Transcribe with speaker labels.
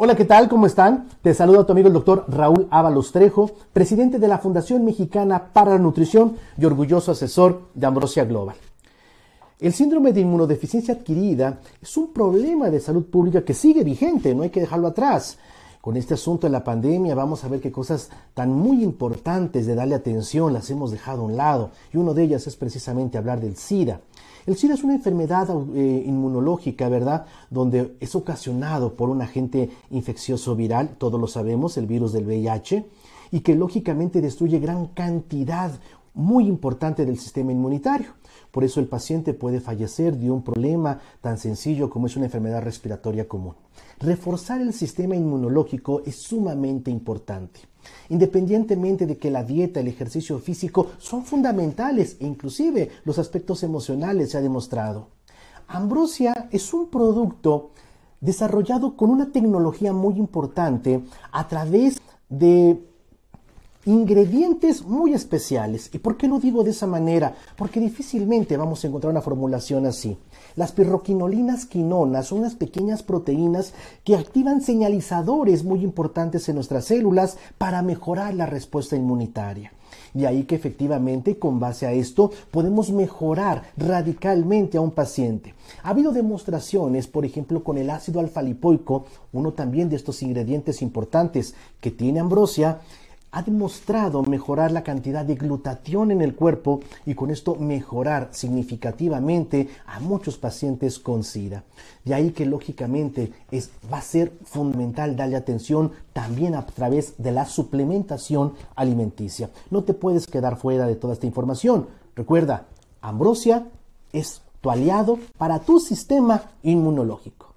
Speaker 1: Hola, ¿qué tal? ¿Cómo están? Te saluda tu amigo el doctor Raúl Ábalos Trejo, presidente de la Fundación Mexicana para la Nutrición y orgulloso asesor de Ambrosia Global. El síndrome de inmunodeficiencia adquirida es un problema de salud pública que sigue vigente, no hay que dejarlo atrás. Con este asunto de la pandemia vamos a ver qué cosas tan muy importantes de darle atención las hemos dejado a un lado y uno de ellas es precisamente hablar del SIDA. El SIDA es una enfermedad eh, inmunológica, ¿verdad? Donde es ocasionado por un agente infeccioso viral, todos lo sabemos, el virus del VIH, y que lógicamente destruye gran cantidad muy importante del sistema inmunitario. Por eso el paciente puede fallecer de un problema tan sencillo como es una enfermedad respiratoria común. Reforzar el sistema inmunológico es sumamente importante. Independientemente de que la dieta, y el ejercicio físico son fundamentales e inclusive los aspectos emocionales se ha demostrado. Ambrosia es un producto desarrollado con una tecnología muy importante a través de ingredientes muy especiales. ¿Y por qué lo digo de esa manera? Porque difícilmente vamos a encontrar una formulación así. Las pirroquinolinas quinonas son unas pequeñas proteínas que activan señalizadores muy importantes en nuestras células para mejorar la respuesta inmunitaria. Y ahí que efectivamente con base a esto podemos mejorar radicalmente a un paciente. Ha habido demostraciones, por ejemplo, con el ácido alfalipoico, uno también de estos ingredientes importantes que tiene ambrosia, ha demostrado mejorar la cantidad de glutatión en el cuerpo y con esto mejorar significativamente a muchos pacientes con SIDA. De ahí que lógicamente es, va a ser fundamental darle atención también a través de la suplementación alimenticia. No te puedes quedar fuera de toda esta información. Recuerda, Ambrosia es tu aliado para tu sistema inmunológico.